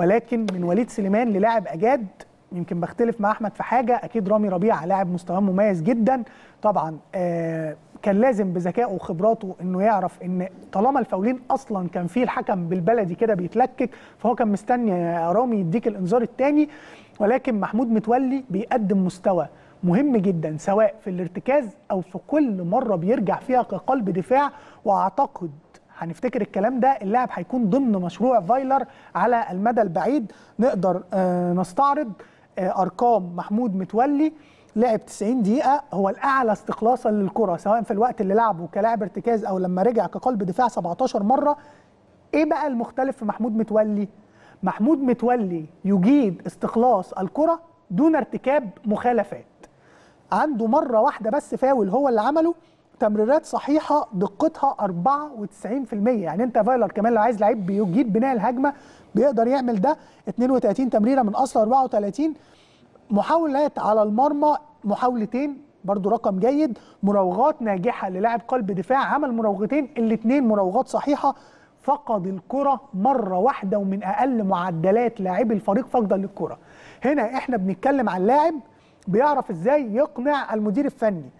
ولكن من وليد سليمان للاعب اجاد يمكن بختلف مع احمد في حاجه اكيد رامي ربيعه لاعب مستواه مميز جدا طبعا آه كان لازم بذكائه وخبراته انه يعرف ان طالما الفاولين اصلا كان فيه الحكم بالبلدي كده بيتلكك فهو كان مستني رامي يديك الانذار الثاني ولكن محمود متولي بيقدم مستوى مهم جدا سواء في الارتكاز او في كل مره بيرجع فيها كقلب دفاع واعتقد هنفتكر الكلام ده اللاعب هيكون ضمن مشروع فايلر على المدى البعيد نقدر آه، نستعرض آه، ارقام محمود متولي لعب 90 دقيقة هو الأعلى استخلاصا للكرة سواء في الوقت اللي لعبه كلاعب ارتكاز أو لما رجع كقلب دفاع 17 مرة إيه بقى المختلف في محمود متولي؟ محمود متولي يجيد استخلاص الكرة دون ارتكاب مخالفات عنده مرة واحدة بس فاول هو اللي عمله تمريرات صحيحه دقتها 94% يعني انت فايلر كمان لو عايز لعيب بيجيد بناء الهجمه بيقدر يعمل ده 32 تمريره من اصل 34 محاولات على المرمى محاولتين برضو رقم جيد مراوغات ناجحه للاعب قلب دفاع عمل مراوغتين الاثنين مراوغات صحيحه فقد الكره مره واحده ومن اقل معدلات لاعبي الفريق فقدا للكره هنا احنا بنتكلم عن لاعب بيعرف ازاي يقنع المدير الفني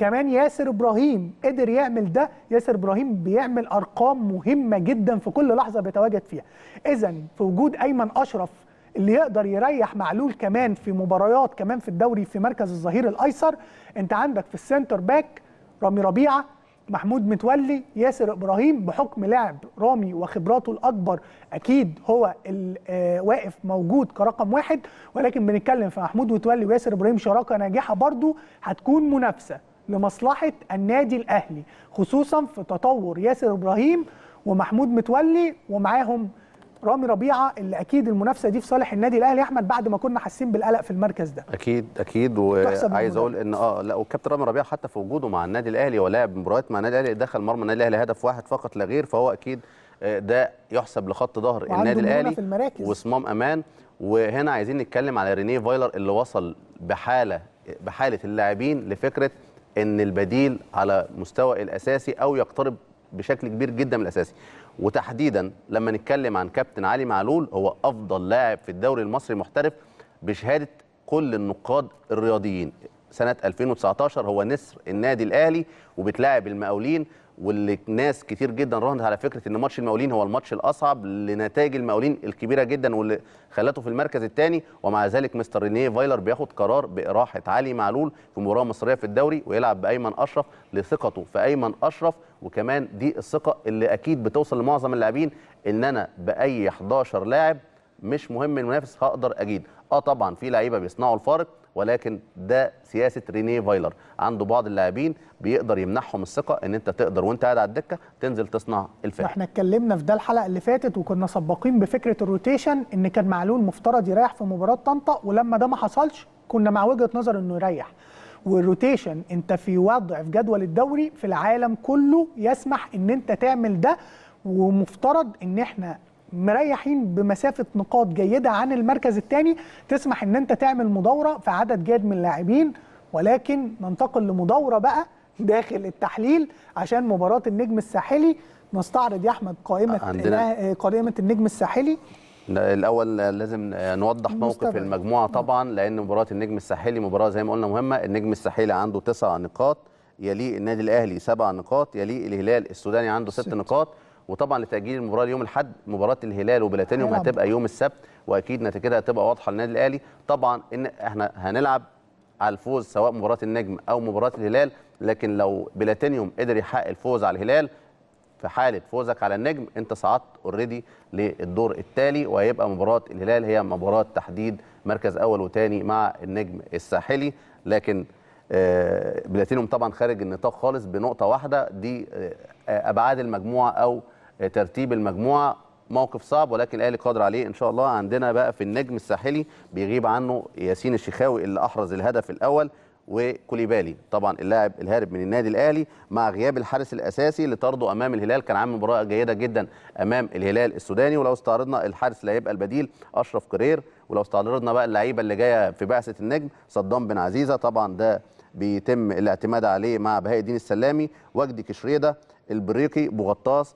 كمان ياسر ابراهيم قدر يعمل ده ياسر ابراهيم بيعمل ارقام مهمه جدا في كل لحظه بيتواجد فيها اذا في وجود ايمن اشرف اللي يقدر يريح معلول كمان في مباريات كمان في الدوري في مركز الظهير الايسر انت عندك في السنتر باك رامي ربيعه محمود متولي ياسر ابراهيم بحكم لعب رامي وخبراته الاكبر اكيد هو آه، واقف موجود كرقم واحد ولكن بنتكلم في محمود متولي وياسر ابراهيم شراكه ناجحه برضو هتكون منافسه لمصلحه النادي الاهلي خصوصا في تطور ياسر ابراهيم ومحمود متولي ومعاهم رامي ربيعه اللي اكيد المنافسه دي في صالح النادي الاهلي احمد بعد ما كنا حاسين بالقلق في المركز ده اكيد اكيد وعايز اقول ان اه لا وكابتن رامي ربيعه حتى في وجوده مع النادي الاهلي ولعب مباريات مع النادي الاهلي دخل مرمى النادي الاهلي هدف واحد فقط لا غير فهو اكيد آه، ده يحسب لخط ظهر النادي الاهلي وصمام امان وهنا عايزين نتكلم على رينيه فايلر اللي وصل بحاله بحاله اللاعبين لفكره ان البديل على مستوى الاساسي او يقترب بشكل كبير جدا من الاساسي وتحديدا لما نتكلم عن كابتن علي معلول هو افضل لاعب في الدوري المصري محترف بشهاده كل النقاد الرياضيين سنه 2019 هو نسر النادي الاهلي وبتلاعب المقاولين واللي ناس كتير جدا راهنت على فكره ان ماتش المقاولين هو الماتش الاصعب لنتائج المقاولين الكبيره جدا واللي خلته في المركز الثاني ومع ذلك مستر رينيه فايلر بياخد قرار باراحه علي معلول في مباراه مصريه في الدوري ويلعب بايمن اشرف لثقته في ايمن اشرف وكمان دي الثقه اللي اكيد بتوصل لمعظم اللاعبين ان انا باي 11 لاعب مش مهم المنافس هقدر اجيد اه طبعا في لعيبه بيصنعوا الفارق ولكن ده سياسه رينيه فايلر عنده بعض اللاعبين بيقدر يمنحهم الثقه ان انت تقدر وانت قاعد على الدكه تنزل تصنع الفرق احنا اتكلمنا في ده الحلقه اللي فاتت وكنا سباقين بفكره الروتيشن ان كان معلول مفترض يريح في مباراه طنطا ولما ده ما حصلش كنا مع وجهه نظر انه يريح والروتيشن انت في وضع في جدول الدوري في العالم كله يسمح ان انت تعمل ده ومفترض ان احنا مريحين بمسافه نقاط جيده عن المركز الثاني تسمح ان انت تعمل مدوره في عدد جيد من اللاعبين ولكن ننتقل لمدوره بقى داخل التحليل عشان مباراه النجم الساحلي نستعرض يا احمد قائمه آه، عندنا. آه، قائمه النجم الساحلي الاول لازم نوضح موقف المجموعه طبعا لان مباراه النجم الساحلي مباراه زي ما قلنا مهمه النجم الساحلي عنده تسع نقاط يليه النادي الاهلي سبع نقاط يليه الهلال السوداني عنده ست, ست. نقاط وطبعا لتاجيل المباراه ليوم الاحد مباراه الهلال وبلاتينيوم هتبقى يوم السبت واكيد نتيجتها هتبقى واضحه للنادي الاهلي طبعا ان احنا هنلعب على الفوز سواء مباراه النجم او مباراه الهلال لكن لو بلاتينيوم قدر يحقق الفوز على الهلال في حاله فوزك على النجم انت صعدت اوريدي للدور التالي وهيبقى مباراه الهلال هي مباراه تحديد مركز اول وثاني مع النجم الساحلي لكن آه، بلاتينيوم طبعا خارج النطاق خالص بنقطه واحده دي آه، ابعاد المجموعه او ترتيب المجموعه موقف صعب ولكن الاهلي قادر عليه ان شاء الله عندنا بقى في النجم الساحلي بيغيب عنه ياسين الشيخاوي اللي احرز الهدف الاول وكوليبالي طبعا اللاعب الهارب من النادي الاهلي مع غياب الحارس الاساسي اللي طرده امام الهلال كان عامل مباراه جيده جدا امام الهلال السوداني ولو استعرضنا الحارس اللي هيبقى البديل اشرف كرير ولو استعرضنا بقى اللعيبه اللي جايه في بعثه النجم صدام بن عزيزه طبعا ده بيتم الاعتماد عليه مع بهاء الدين السلامي وجدي كشريده البريقي بوغطاس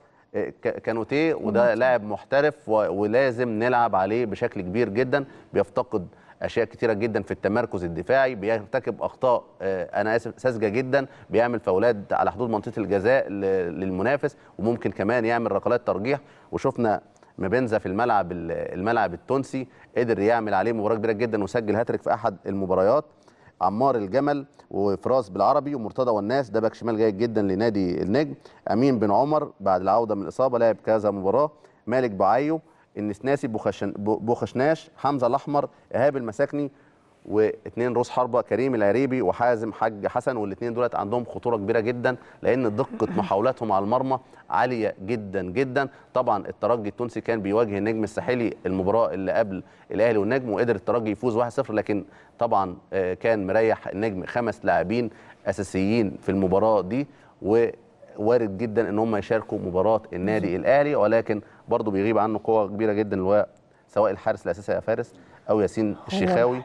كانوتيه وده لاعب محترف ولازم نلعب عليه بشكل كبير جدا بيفتقد اشياء كتيره جدا في التمركز الدفاعي بيرتكب اخطاء آه، انا اسف ساذجه جدا بيعمل فاولات على حدود منطقه الجزاء للمنافس وممكن كمان يعمل ركلات ترجيح وشفنا مابنزا في الملعب الملعب التونسي قدر يعمل عليه مباراه كبيره جدا وسجل هاتريك في احد المباريات عمار الجمل وفراس بالعربي ومرتضى والناس ده باك شمال جيد جدا لنادي النجم امين بن عمر بعد العوده من الاصابه لعب كذا مباراه مالك بعيو النسناسي بوخشناش حمزه الاحمر ايهاب المساكني واثنين روس حربه كريم العريبي وحازم حج حسن والاثنين دولت عندهم خطوره كبيره جدا لان دقه محاولاتهم على المرمى عاليه جدا جدا طبعا الترجي التونسي كان بيواجه النجم الساحلي المباراه اللي قبل الاهلي والنجم وقدر الترجي يفوز 1-0 لكن طبعا آه، كان مريح النجم خمس لاعبين اساسيين في المباراه دي و وارد جدا ان هم يشاركوا مباراه النادي الاهلي ولكن برضه بيغيب عنه قوه كبيره جدا اللي هو سواء الحارس الاساسي يا فارس او ياسين الشيخاوي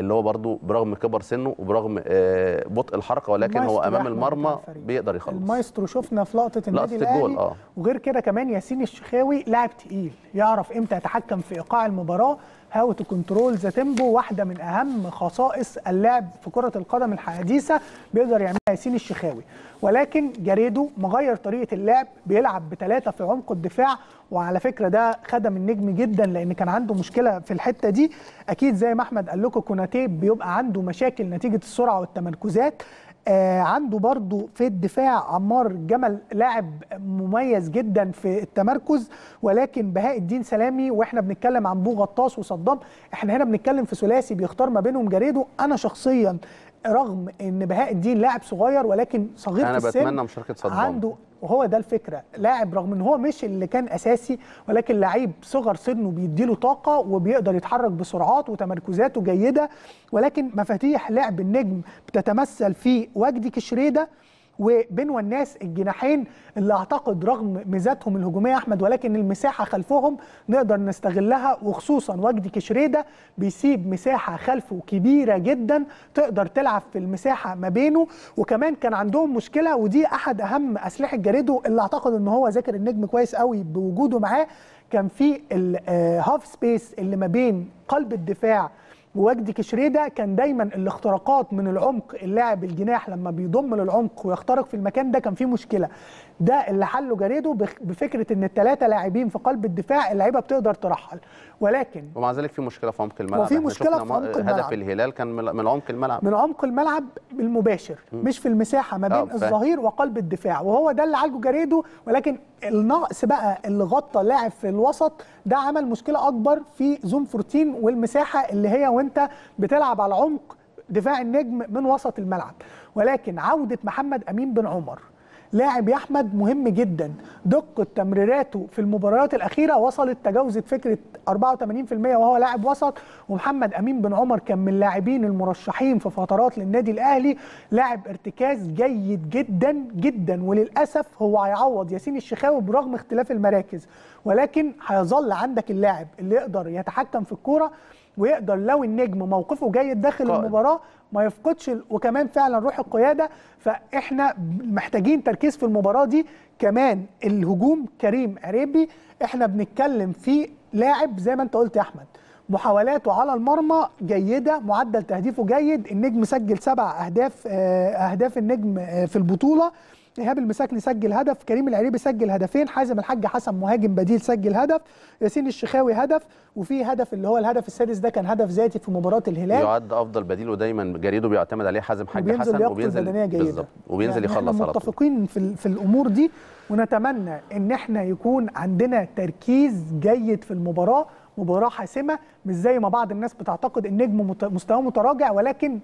اللي هو برضو برغم كبر سنه وبرغم آه، بطء الحركه ولكن هو امام المرمى بيقدر يخلص المايسترو شفنا في لقطه النادي الجول آه. وغير كده كمان ياسين الشخاوي لاعب تقيل يعرف امتى يتحكم في ايقاع المباراه هاو تو كنترول ذا تيمبو واحده من اهم خصائص اللعب في كره القدم الحديثه بيقدر يعملها ياسين الشخاوي ولكن جاريدو مغير طريقه اللعب بيلعب بثلاثه في عمق الدفاع وعلى فكره ده خدم النجم جدا لان كان عنده مشكله في الحته دي اكيد زي ما احمد قال لكم كوناتي بيبقى عنده مشاكل نتيجه السرعه والتمركزات آه، عنده برضه في الدفاع عمار جمل لاعب مميز جدا في التمركز ولكن بهاء الدين سلامي واحنا بنتكلم عن بو غطاس وصدام احنا هنا بنتكلم في ثلاثي بيختار ما بينهم جريدو انا شخصيا رغم ان بهاء الدين لاعب صغير ولكن صغير في السن انا بتمنى مشاركه صدام عنده وهو ده الفكره لاعب رغم ان هو مش اللي كان اساسي ولكن لعيب صغر سنه بيديله طاقه وبيقدر يتحرك بسرعات وتمركزاته جيده ولكن مفاتيح لعب النجم بتتمثل في وجدي كشريده وبينوى الناس الجناحين اللي اعتقد رغم ميزاتهم الهجوميه احمد ولكن المساحه خلفهم نقدر نستغلها وخصوصا وجدي كشريده بيسيب مساحه خلفه كبيره جدا تقدر تلعب في المساحه ما بينه وكمان كان عندهم مشكله ودي احد اهم اسلحه جاريدو اللي اعتقد ان هو ذاكر النجم كويس قوي بوجوده معاه كان في الهاف آه، سبيس اللي ما بين قلب الدفاع ووجدي كشريده كان دايما الاختراقات من العمق اللاعب الجناح لما بيضم للعمق ويخترق في المكان ده كان فيه مشكله ده اللي حله جاريدو بفكره ان الثلاثه لاعبين في قلب الدفاع اللعيبه بتقدر ترحل ولكن ومع ذلك في مشكله في عمق الملعب وفي مشكله في عمق الملعب هدف الهلال كان من عمق الملعب من عمق الملعب المباشر مش في المساحه ما بين آه، الظهير وقلب الدفاع وهو ده اللي عالجه جاريدو ولكن النقص بقى اللي غطى لاعب في الوسط ده عمل مشكله اكبر في زون 14 والمساحه اللي هي وانت بتلعب على عمق دفاع النجم من وسط الملعب ولكن عوده محمد امين بن عمر لاعب يا احمد مهم جدا دقه تمريراته في المباريات الاخيره وصلت تجاوزت فكره 84% وهو لاعب وسط ومحمد امين بن عمر كان من اللاعبين المرشحين في فترات للنادي الاهلي لاعب ارتكاز جيد جدا جدا وللاسف هو هيعوض ياسين الشخاوي برغم اختلاف المراكز ولكن هيظل عندك اللاعب اللي يقدر يتحكم في الكوره ويقدر لو النجم موقفه جيد داخل قائد. المباراه ما يفقدش وكمان فعلا روح القياده فاحنا محتاجين تركيز في المباراه دي كمان الهجوم كريم عريبي احنا بنتكلم في لاعب زي ما انت قلت يا احمد محاولاته على المرمى جيده معدل تهديفه جيد النجم سجل سبع اهداف آه، اهداف النجم آه، في البطوله ايهاب المساكني سجل هدف كريم العريبي سجل هدفين حازم الحاج حسن مهاجم بديل سجل هدف ياسين الشخاوي هدف وفي هدف اللي هو الهدف السادس ده كان هدف ذاتي في مباراه الهلال يعد افضل بديل ودايما جريده بيعتمد عليه حازم حاج حسن وبينزل بالظبط وبينزل يعني يخلص على طول متفقين في, في الامور دي ونتمنى ان احنا يكون عندنا تركيز جيد في المباراه مباراه حاسمه مش زي ما بعض الناس بتعتقد النجم مستواه متراجع ولكن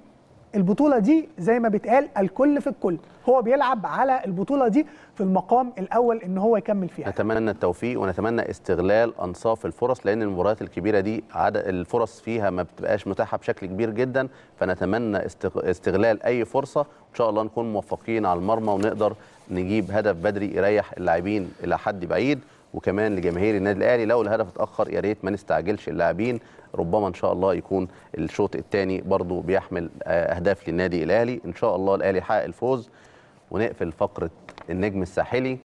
البطوله دي زي ما بيتقال الكل في الكل هو بيلعب على البطوله دي في المقام الاول ان هو يكمل فيها نتمنى التوفيق ونتمنى استغلال انصاف الفرص لان المباريات الكبيره دي عدد الفرص فيها ما بتبقاش متاحه بشكل كبير جدا فنتمنى استغلال اي فرصه إن شاء الله نكون موفقين على المرمى ونقدر نجيب هدف بدري يريح اللاعبين الى حد بعيد وكمان لجماهير النادي الاهلي لو الهدف اتاخر يا ريت ما نستعجلش اللاعبين ربما ان شاء الله يكون الشوط الثاني برضو بيحمل آه، اهداف للنادي الاهلي ان شاء الله الاهلي يحقق الفوز ونقفل فقره النجم الساحلي